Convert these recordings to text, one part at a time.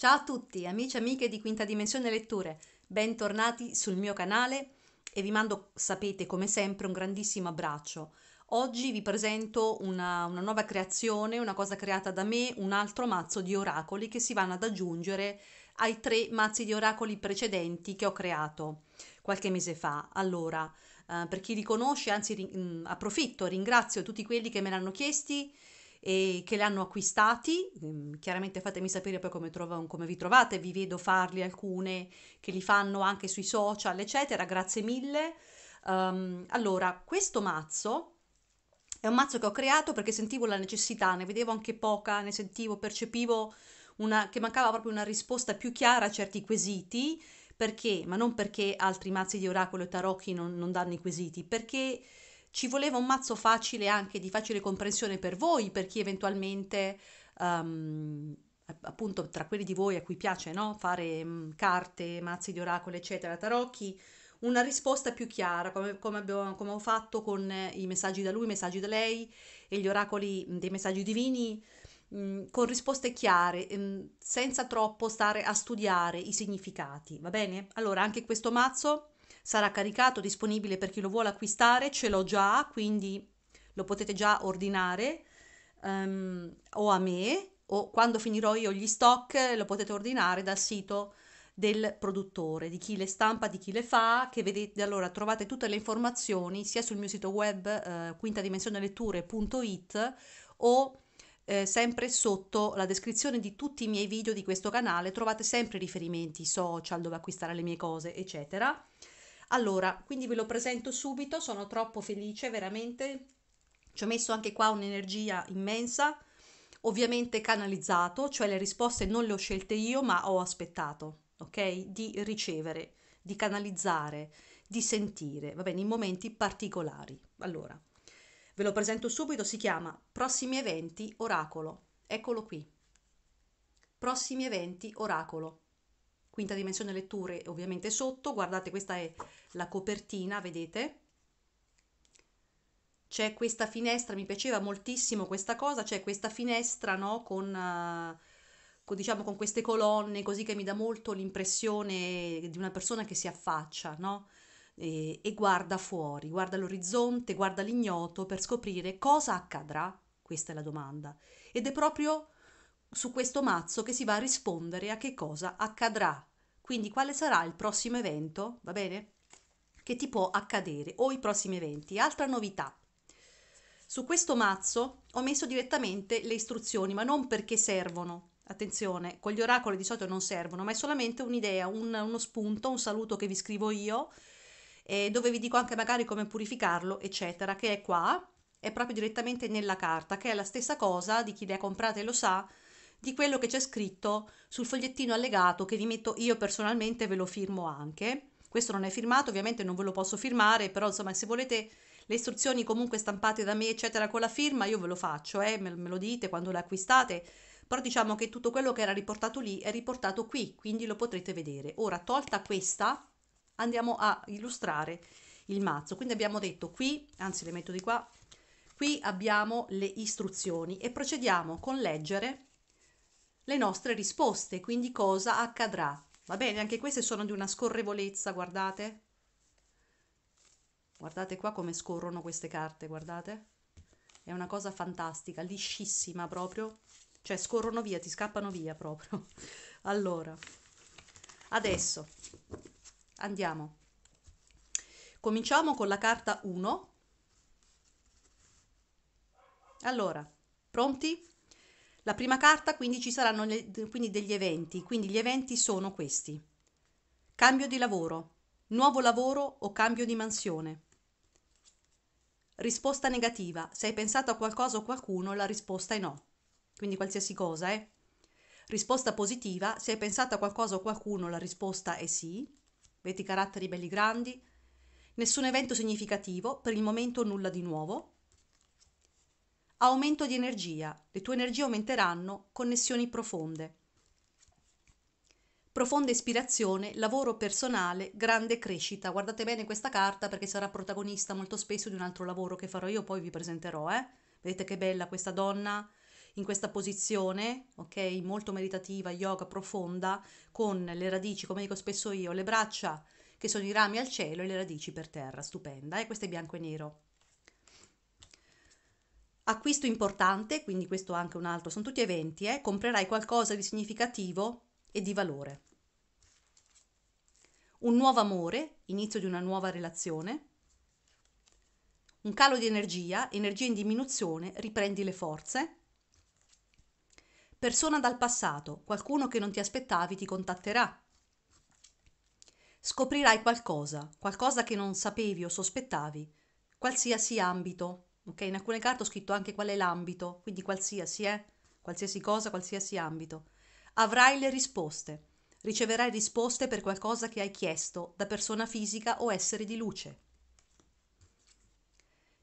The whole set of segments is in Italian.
Ciao a tutti amici e amiche di Quinta Dimensione Letture, bentornati sul mio canale e vi mando, sapete, come sempre un grandissimo abbraccio. Oggi vi presento una, una, nuova creazione, una cosa creata da me, un altro mazzo di oracoli che si vanno ad aggiungere ai tre mazzi di oracoli precedenti che ho creato qualche mese fa. Allora, eh, per chi li conosce, anzi ri- mm, approfitto, ringrazio tutti quelli che me l'hanno chiesti, e che l'hanno acquistati. Ehm, chiaramente fatemi sapere poi come, trovo, come vi trovate, vi vedo farli alcune che li fanno anche sui social, eccetera. Grazie mille. Um, allora, questo mazzo è un mazzo che ho creato perché sentivo la necessità, ne vedevo anche poca, ne sentivo, percepivo una, che mancava proprio una risposta più chiara a certi quesiti. Perché? Ma non perché altri mazzi di oracolo e tarocchi non, non danno i quesiti, perché ci voleva un mazzo facile anche di facile comprensione per voi, per chi eventualmente um, appunto tra quelli di voi a cui piace no? fare mh, mm, carte, mazzi di oracoli, eccetera, tarocchi, una risposta più chiara, come, come, abbiamo, come ho fatto con eh, i messaggi da lui, i messaggi da lei e gli oracoli mm, dei messaggi divini, mm, con risposte chiare, senza troppo stare a studiare i significati, va bene? Allora, anche questo mazzo sarà caricato disponibile per chi lo vuole acquistare ce l'ho già quindi lo potete già ordinare um, o a me o quando finirò io gli stock lo potete ordinare dal sito del produttore, di chi le stampa, di chi le fa, che vedete, allora trovate tutte le informazioni sia sul mio sito web eh, quintadimensioneletture.it o eh, sempre sotto la descrizione di tutti i miei video di questo canale trovate sempre riferimenti social dove acquistare le mie cose, eccetera. Allora, quindi ve lo presento subito, sono troppo felice, veramente. Ci ho messo anche qua un'energia immensa, ovviamente canalizzato, cioè le risposte non le ho scelte io, ma ho aspettato, ok? Di ricevere, di canalizzare, di sentire, va bene, in momenti particolari. Allora, ve lo presento subito, si chiama Prossimi eventi oracolo. Eccolo qui. Prossimi eventi oracolo quinta dimensione letture ovviamente sotto, guardate questa è la copertina, vedete? C'è questa finestra, mi piaceva moltissimo questa cosa, c'è questa finestra no, con, eh, con, diciamo, con queste colonne così che mi dà molto l'impressione di una persona che si affaccia no? e, e guarda fuori, guarda l'orizzonte, guarda l'ignoto per scoprire cosa accadrà, questa è la domanda. Ed è proprio su questo mazzo che si va a rispondere a che cosa accadrà quindi quale sarà il prossimo evento, va bene? Che ti può accadere o i prossimi eventi. Altra novità. Su questo mazzo ho messo direttamente le istruzioni, ma non perché servono. Attenzione, con gli oracoli di solito non servono, ma è solamente un'idea, un, uno spunto, un saluto che vi scrivo io, eh, dove vi dico anche magari come purificarlo, eccetera, che è qua, è proprio direttamente nella carta, che è la stessa cosa di chi le ha comprate lo sa, di quello che c'è scritto sul fogliettino allegato che vi metto io personalmente, ve lo firmo anche. Questo non è firmato, ovviamente non ve lo posso firmare, però insomma se volete le istruzioni comunque stampate da me, eccetera, con la firma, io ve lo faccio, eh, me, lo dite quando le acquistate, però diciamo che tutto quello che era riportato lì è riportato qui, quindi lo potrete vedere. Ora, tolta questa, andiamo a illustrare il mazzo. Quindi abbiamo detto qui, anzi le metto di qua, qui abbiamo le istruzioni e procediamo con leggere le nostre risposte, quindi cosa accadrà. Va bene, anche queste sono di una scorrevolezza, guardate. Guardate qua come scorrono queste carte, guardate. È una cosa fantastica, liscissima proprio. Cioè scorrono via, ti scappano via proprio. Allora, adesso andiamo. Cominciamo con la carta 1. Allora, pronti? La prima carta, quindi ci saranno le, quindi degli eventi, quindi gli eventi sono questi. Cambio di lavoro, nuovo lavoro o cambio di mansione. Risposta negativa, se hai pensato a qualcosa o qualcuno la risposta è no, quindi qualsiasi cosa, eh. Risposta positiva, se hai pensato a qualcosa o qualcuno la risposta è sì, vedi i caratteri belli grandi. Nessun evento significativo, per il momento nulla di nuovo aumento di energia, le tue energie aumenteranno, connessioni profonde. Profonda ispirazione, lavoro personale, grande crescita. Guardate bene questa carta perché sarà protagonista molto spesso di un altro lavoro che farò io, poi vi presenterò. Eh? Vedete che bella questa donna in questa posizione, ok? Molto meditativa, yoga profonda, con le radici, come dico spesso io, le braccia che sono i rami al cielo e le radici per terra, stupenda, e eh? questo è bianco e nero. Acquisto importante, quindi questo anche un altro, sono tutti eventi, eh? comprerai qualcosa di significativo e di valore. Un nuovo amore, inizio di una nuova relazione. Un calo di energia, energia in diminuzione, riprendi le forze. Persona dal passato, qualcuno che non ti aspettavi ti contatterà. Scoprirai qualcosa, qualcosa che non sapevi o sospettavi, qualsiasi ambito Ok, in alcune carte ho scritto anche qual è l'ambito, quindi qualsiasi, eh? qualsiasi cosa, qualsiasi ambito. Avrai le risposte. Riceverai risposte per qualcosa che hai chiesto da persona fisica o essere di luce.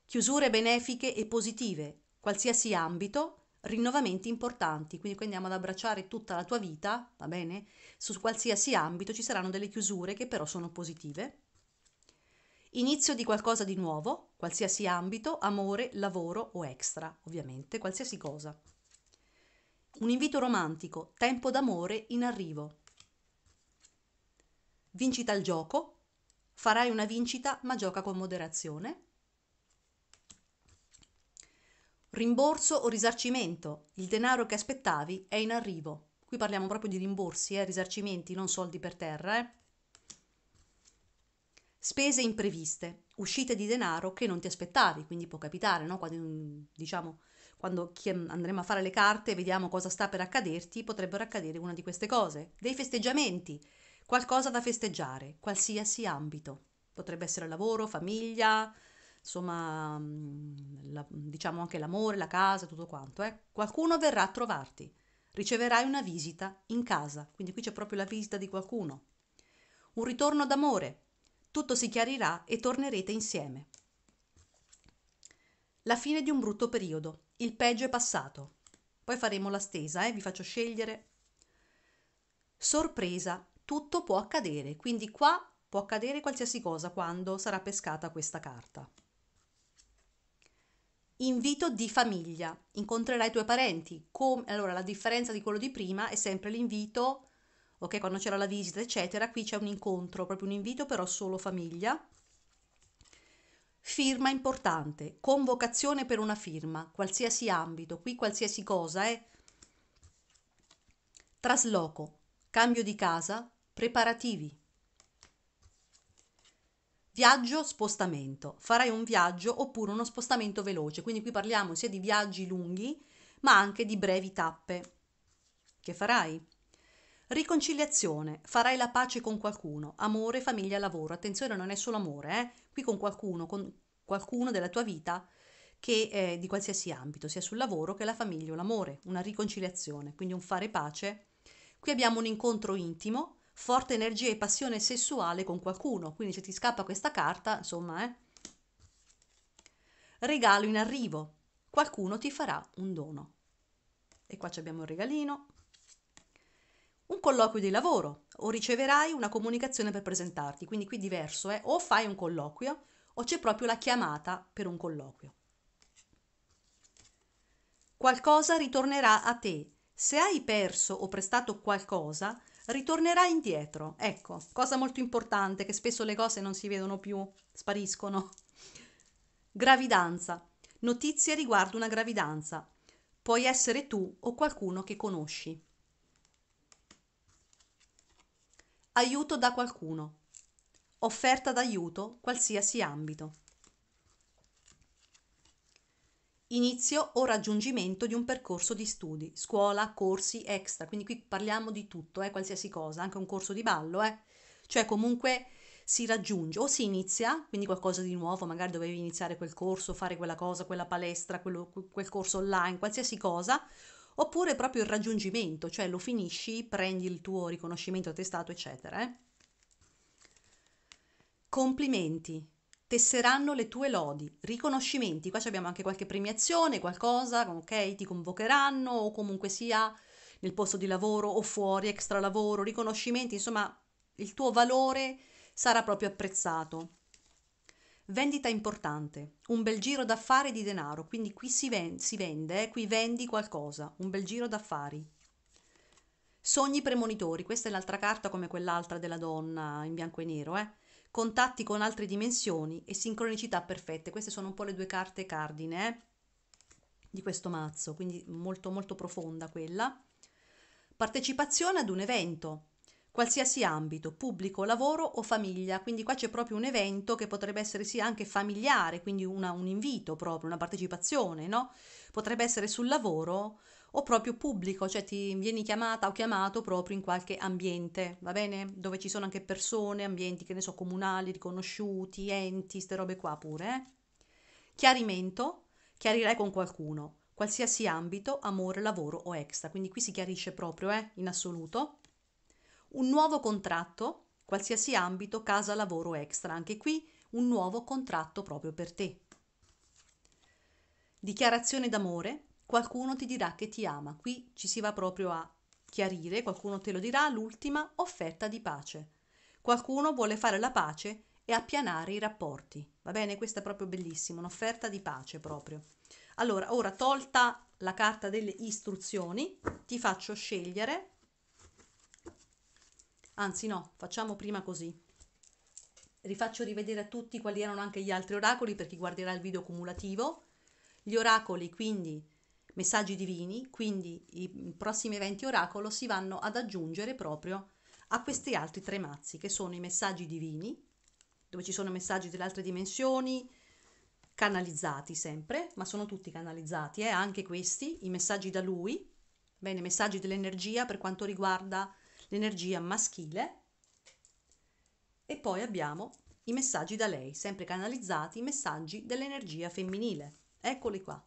Chiusure benefiche e positive, qualsiasi ambito, rinnovamenti importanti, quindi qui andiamo ad abbracciare tutta la tua vita, va bene? Su qualsiasi ambito ci saranno delle chiusure che però sono positive. Inizio di qualcosa di nuovo, qualsiasi ambito, amore, lavoro o extra, ovviamente, qualsiasi cosa. Un invito romantico, tempo d'amore in arrivo. Vincita al gioco, farai una vincita ma gioca con moderazione. Rimborso o risarcimento, il denaro che aspettavi è in arrivo. Qui parliamo proprio di rimborsi, eh, risarcimenti, non soldi per terra. Eh spese impreviste, uscite di denaro che non ti aspettavi, quindi può capitare, no? quando, mm, diciamo, quando andremo a fare le carte e vediamo cosa sta per accaderti, potrebbero accadere una di queste cose, dei festeggiamenti, qualcosa da festeggiare, qualsiasi ambito, potrebbe essere lavoro, famiglia, insomma, mm, la, diciamo anche l'amore, la casa, tutto quanto, eh? qualcuno verrà a trovarti, riceverai una visita in casa, quindi qui c'è proprio la visita di qualcuno, un ritorno d'amore, tutto si chiarirà e tornerete insieme. La fine di un brutto periodo. Il peggio è passato. Poi faremo la stesa, eh? vi faccio scegliere. Sorpresa. Tutto può accadere, quindi qua può accadere qualsiasi cosa quando sarà pescata questa carta. Invito di famiglia. Incontrerai i tuoi parenti. Com- allora, la differenza di quello di prima è sempre l'invito ok? Quando c'era la visita, eccetera, qui c'è un incontro, proprio un invito però solo famiglia. Firma importante, convocazione per una firma, qualsiasi ambito, qui qualsiasi cosa, eh. Trasloco, cambio di casa, preparativi. Viaggio, spostamento. Farai un viaggio oppure uno spostamento veloce, quindi qui parliamo sia di viaggi lunghi, ma anche di brevi tappe che farai. Riconciliazione, farai la pace con qualcuno, amore, famiglia, lavoro. Attenzione, non è solo amore, eh? qui con qualcuno, con qualcuno della tua vita che è eh, di qualsiasi ambito, sia sul lavoro che la famiglia o l'amore, una riconciliazione, quindi un fare pace. Qui abbiamo un incontro intimo, forte energia e passione sessuale con qualcuno, quindi se ti scappa questa carta, insomma, eh. Regalo in arrivo, qualcuno ti farà un dono. E qua abbiamo il regalino, un colloquio di lavoro o riceverai una comunicazione per presentarti. Quindi qui diverso è eh? o fai un colloquio o c'è proprio la chiamata per un colloquio. Qualcosa ritornerà a te. Se hai perso o prestato qualcosa, ritornerà indietro. Ecco, cosa molto importante, che spesso le cose non si vedono più, spariscono. Gravidanza. Notizie riguardo una gravidanza. Puoi essere tu o qualcuno che conosci. aiuto da qualcuno, offerta d'aiuto, qualsiasi ambito. Inizio o raggiungimento di un percorso di studi, scuola, corsi extra, quindi qui parliamo di tutto, eh, qualsiasi cosa, anche un corso di ballo, eh. cioè comunque si raggiunge o si inizia, quindi qualcosa di nuovo, magari dovevi iniziare quel corso, fare quella cosa, quella palestra, quello, quel corso online, qualsiasi cosa, oppure proprio il raggiungimento, cioè lo finisci, prendi il tuo riconoscimento attestato, eccetera. Eh? Complimenti, tesseranno le tue lodi, riconoscimenti, qua abbiamo anche qualche premiazione, qualcosa, ok, ti convocheranno o comunque sia nel posto di lavoro o fuori, extra lavoro, riconoscimenti, insomma il tuo valore sarà proprio apprezzato. Vendita importante, un bel giro d'affari di denaro, quindi qui si, ven- si vende, eh, qui vendi qualcosa, un bel giro d'affari. Sogni premonitori, questa è l'altra carta come quell'altra della donna in bianco e nero, eh? contatti con altre dimensioni e sincronicità perfette, queste sono un po' le due carte cardine eh? di questo mazzo, quindi molto molto profonda quella. Partecipazione ad un evento, qualsiasi ambito, pubblico, lavoro o famiglia, quindi qua c'è proprio un evento che potrebbe essere sì anche familiare, quindi una, un invito proprio, una partecipazione, no? Potrebbe essere sul lavoro o proprio pubblico, cioè ti vieni chiamata o chiamato proprio in qualche ambiente, va bene? Dove ci sono anche persone, ambienti che ne so, comunali, riconosciuti, enti, ste robe qua pure, eh? Chiarimento, chiarirei con qualcuno, qualsiasi ambito, amore, lavoro o extra, quindi qui si chiarisce proprio, eh, in assoluto un nuovo contratto, qualsiasi ambito, casa, lavoro extra, anche qui un nuovo contratto proprio per te. Dichiarazione d'amore, qualcuno ti dirà che ti ama, qui ci si va proprio a chiarire, qualcuno te lo dirà, l'ultima offerta di pace. Qualcuno vuole fare la pace e appianare i rapporti. Va bene, questa è proprio bellissima, un'offerta di pace proprio. Allora, ora tolta la carta delle istruzioni, ti faccio scegliere Anzi no, facciamo prima così. Rifaccio rivedere a tutti quali erano anche gli altri oracoli per chi guarderà il video cumulativo. Gli oracoli, quindi messaggi divini, quindi i prossimi eventi oracolo si vanno ad aggiungere proprio a questi altri tre mazzi che sono i messaggi divini, dove ci sono messaggi delle altre dimensioni, canalizzati sempre, ma sono tutti canalizzati, eh? anche questi, i messaggi da lui, bene, messaggi dell'energia per quanto riguarda l'energia maschile e poi abbiamo i messaggi da lei, sempre canalizzati, i messaggi dell'energia femminile. Eccoli qua.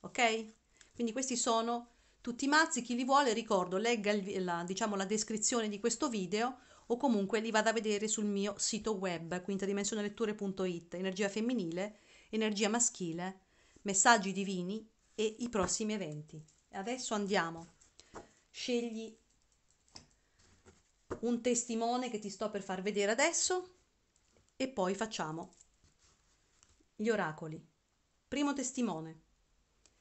Ok? Quindi questi sono tutti i mazzi, chi li vuole, ricordo, legga il, la, diciamo, la descrizione di questo video o comunque li vada a vedere sul mio sito web, quintadimensioneletture.it, energia femminile, energia maschile, messaggi divini e i prossimi eventi. Adesso andiamo. Scegli un testimone che ti sto per far vedere adesso e poi facciamo gli oracoli. Primo testimone.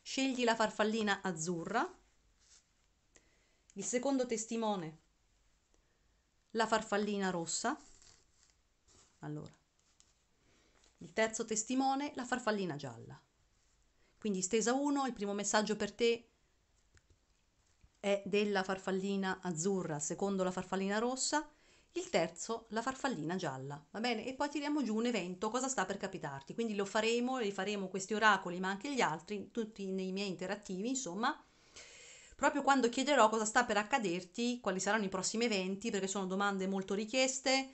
Scegli la farfallina azzurra. Il secondo testimone, la farfallina rossa. Allora. Il terzo testimone, la farfallina gialla. Quindi stesa 1, il primo messaggio per te è della farfallina azzurra, secondo la farfallina rossa, il terzo la farfallina gialla, va bene? E poi tiriamo giù un evento, cosa sta per capitarti? Quindi lo faremo, li faremo questi oracoli, ma anche gli altri, tutti nei miei interattivi, insomma, proprio quando chiederò cosa sta per accaderti, quali saranno i prossimi eventi, perché sono domande molto richieste,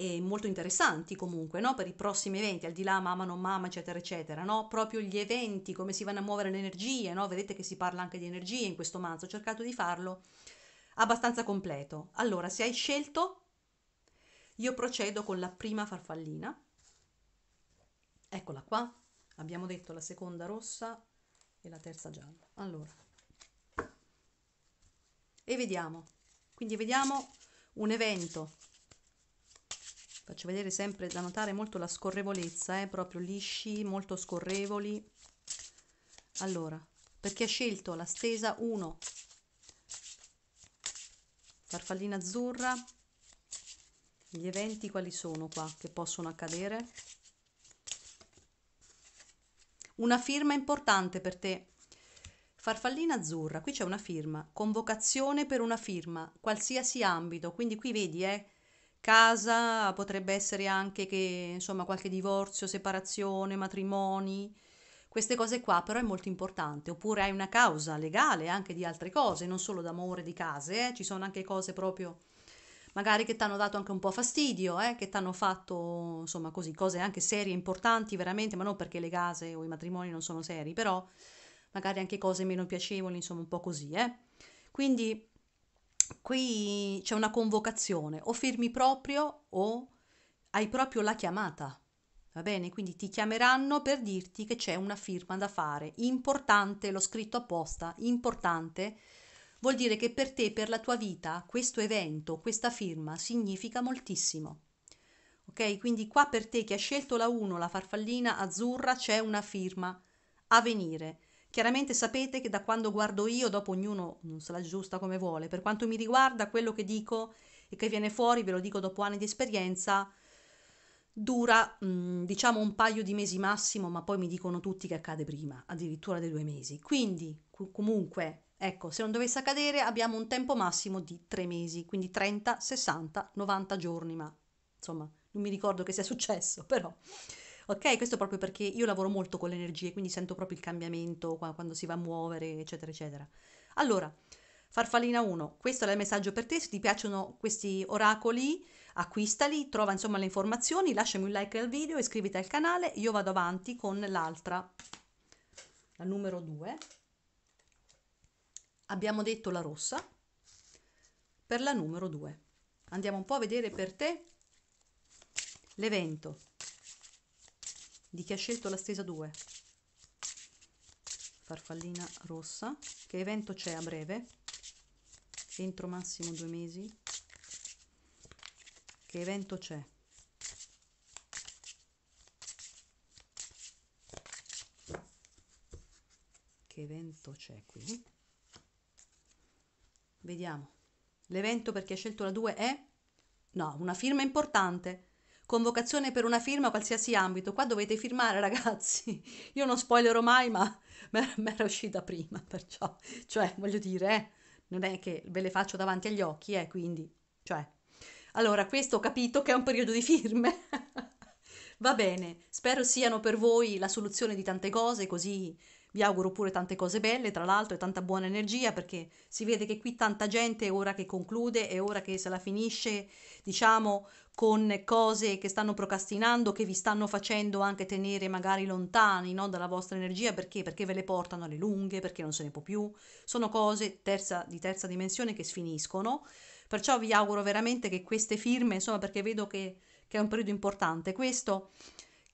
eh, molto interessanti comunque no? per i prossimi eventi, al di là mamma non mamma eccetera eccetera, no? proprio gli eventi, come si vanno a muovere le energie, no? vedete che si parla anche di energie in questo mazzo, ho cercato di farlo abbastanza completo. Allora se hai scelto io procedo con la prima farfallina, eccola qua, abbiamo detto la seconda rossa e la terza gialla, allora e vediamo, quindi vediamo un evento faccio vedere sempre da notare molto la scorrevolezza, eh, proprio lisci, molto scorrevoli. Allora, per chi ha scelto la stesa 1, farfallina azzurra, gli eventi quali sono qua che possono accadere? Una firma importante per te. Farfallina azzurra, qui c'è una firma, convocazione per una firma, qualsiasi ambito, quindi qui vedi, eh, Casa potrebbe essere anche che, insomma, qualche divorzio, separazione, matrimoni, queste cose qua però è molto importante, oppure hai una causa legale anche di altre cose, non solo d'amore, di case, eh? ci sono anche cose proprio magari che ti hanno dato anche un po' fastidio, eh? che ti hanno fatto insomma così, cose anche serie, importanti veramente, ma non perché le case o i matrimoni non sono seri, però magari anche cose meno piacevoli, insomma un po' così. Eh? Quindi qui c'è una convocazione, o firmi proprio o hai proprio la chiamata. Va bene? Quindi ti chiameranno per dirti che c'è una firma da fare. Importante, l'ho scritto apposta, importante. Vuol dire che per te, per la tua vita, questo evento, questa firma significa moltissimo. Ok? Quindi qua per te che hai scelto la 1, la farfallina azzurra, c'è una firma a venire. Chiaramente sapete che da quando guardo io, dopo ognuno non se la giusta come vuole, per quanto mi riguarda quello che dico e che viene fuori, ve lo dico dopo anni di esperienza, dura mh, mm, diciamo un paio di mesi massimo, ma poi mi dicono tutti che accade prima, addirittura dei due mesi. Quindi comunque, ecco, se non dovesse accadere abbiamo un tempo massimo di tre mesi, quindi 30, 60, 90 giorni, ma insomma non mi ricordo che sia successo, però ok? Questo proprio perché io lavoro molto con le energie, quindi sento proprio il cambiamento quando si va a muovere, eccetera, eccetera. Allora, Farfallina 1, questo è il messaggio per te, se ti piacciono questi oracoli acquistali, trova insomma le informazioni, lasciami un like al video, iscriviti al canale, io vado avanti con l'altra, la numero 2, abbiamo detto la rossa, per la numero 2. Andiamo un po' a vedere per te l'evento di chi ha scelto la stesa 2 farfallina rossa che evento c'è a breve entro massimo due mesi che evento c'è che evento c'è qui vediamo l'evento per chi ha scelto la 2 è no una firma importante convocazione per una firma qualsiasi ambito, qua dovete firmare ragazzi, io non spoilerò mai ma mi era uscita prima, perciò, cioè voglio dire, eh, non è che ve le faccio davanti agli occhi, eh, quindi, cioè. Allora, questo ho capito che è un periodo di firme. Va bene, spero siano per voi la soluzione di tante cose, così vi auguro pure tante cose belle, tra l'altro, e tanta buona energia, perché si vede che qui tanta gente è ora che conclude, è ora che se la finisce, diciamo, con cose che stanno procrastinando, che vi stanno facendo anche tenere magari lontani no, dalla vostra energia, perché? Perché ve le portano alle lunghe, perché non se ne può più. Sono cose terza, di terza dimensione che sfiniscono. Perciò vi auguro veramente che queste firme, insomma, perché vedo che, che è un periodo importante questo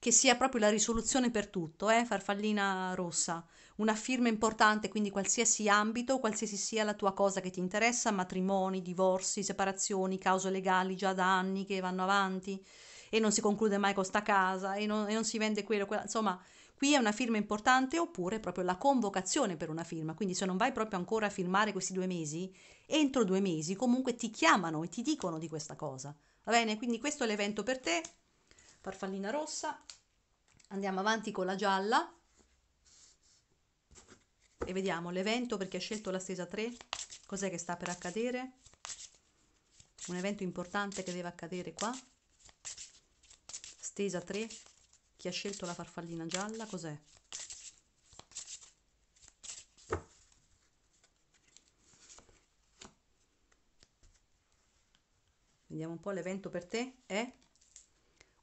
che sia proprio la risoluzione per tutto, eh? farfallina rossa, una firma importante, quindi qualsiasi ambito, qualsiasi sia la tua cosa che ti interessa, matrimoni, divorzi, separazioni, cause legali già da anni che vanno avanti e non si conclude mai con sta casa e non, e non si vende quello, quella, insomma qui è una firma importante oppure proprio la convocazione per una firma, quindi se non vai proprio ancora a firmare questi due mesi, entro due mesi comunque ti chiamano e ti dicono di questa cosa, va bene? Quindi questo è l'evento per te, farfallina rossa, andiamo avanti con la gialla e vediamo l'evento perché ha scelto la stesa 3, cos'è che sta per accadere, un evento importante che deve accadere qua, stesa 3, chi ha scelto la farfallina gialla, cos'è? Vediamo un po' l'evento per te, Eh?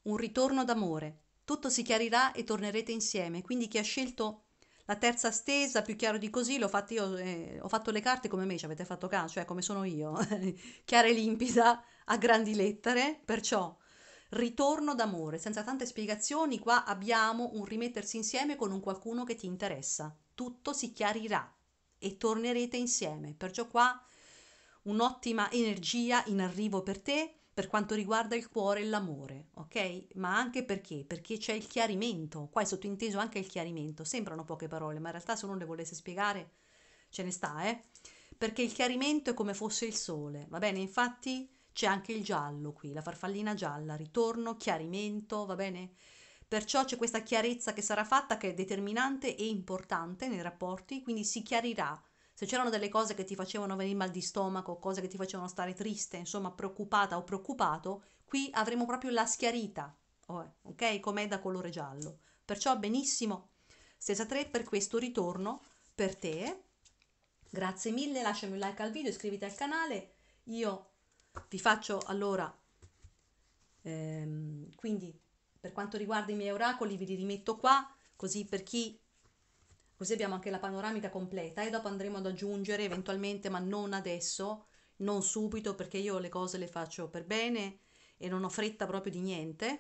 un ritorno d'amore. Tutto si chiarirà e tornerete insieme. Quindi chi ha scelto la terza stesa, più chiaro di così, l'ho fatto io, eh, ho fatto le carte come me, ci avete fatto caso, cioè come sono io, chiara e limpida, a grandi lettere, perciò ritorno d'amore, senza tante spiegazioni, qua abbiamo un rimettersi insieme con un qualcuno che ti interessa, tutto si chiarirà e tornerete insieme, perciò qua un'ottima energia in arrivo per te, per quanto riguarda il cuore e l'amore, ok? Ma anche perché? Perché c'è il chiarimento, qua è sottinteso anche il chiarimento, sembrano poche parole, ma in realtà se uno le volesse spiegare ce ne sta, eh? Perché il chiarimento è come fosse il sole, va bene? Infatti c'è anche il giallo qui, la farfallina gialla, ritorno, chiarimento, va bene? Perciò c'è questa chiarezza che sarà fatta che è determinante e importante nei rapporti, quindi si chiarirà se c'erano delle cose che ti facevano venire mal di stomaco, cose che ti facevano stare triste, insomma preoccupata o preoccupato, qui avremo proprio la schiarita, oh, ok? Com'è da colore giallo. Perciò benissimo, stessa 3 per questo ritorno per te. Grazie mille, lasciami un like al video, iscriviti al canale. Io vi faccio allora, ehm, quindi per quanto riguarda i miei oracoli, vi li rimetto qua, così per chi così abbiamo anche la panoramica completa e dopo andremo ad aggiungere eventualmente, ma non adesso, non subito perché io le cose le faccio per bene e non ho fretta proprio di niente,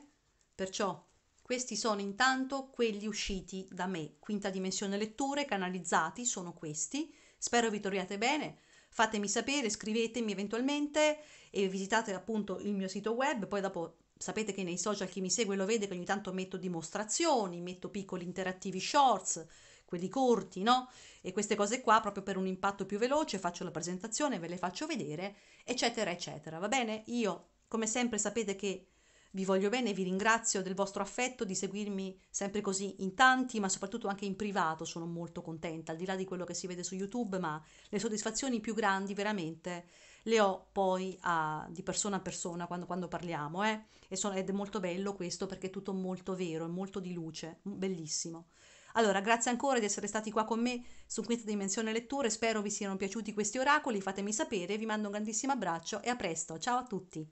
perciò questi sono intanto quelli usciti da me. Quinta dimensione letture, canalizzati, sono questi. Spero vi troviate bene. Fatemi sapere, scrivetemi eventualmente e visitate appunto il mio sito web. Poi dopo sapete che nei social chi mi segue lo vede che ogni tanto metto dimostrazioni, metto piccoli interattivi shorts, quelli corti, no? E queste cose qua proprio per un impatto più veloce faccio la presentazione, ve le faccio vedere, eccetera, eccetera. Va bene? Io, come sempre, sapete che vi voglio bene, vi ringrazio del vostro affetto, di seguirmi sempre così in tanti, ma soprattutto anche in privato sono molto contenta, al di là di quello che si vede su YouTube, ma le soddisfazioni più grandi veramente le ho poi a, di persona a persona quando, quando parliamo, eh? sono, ed è molto bello questo perché è tutto molto vero, è molto di luce, bellissimo. Allora, grazie ancora di essere stati qua con me su Quinta dimensione letture, spero vi siano piaciuti questi oracoli, fatemi sapere, vi mando un grandissimo abbraccio e a presto, ciao a tutti!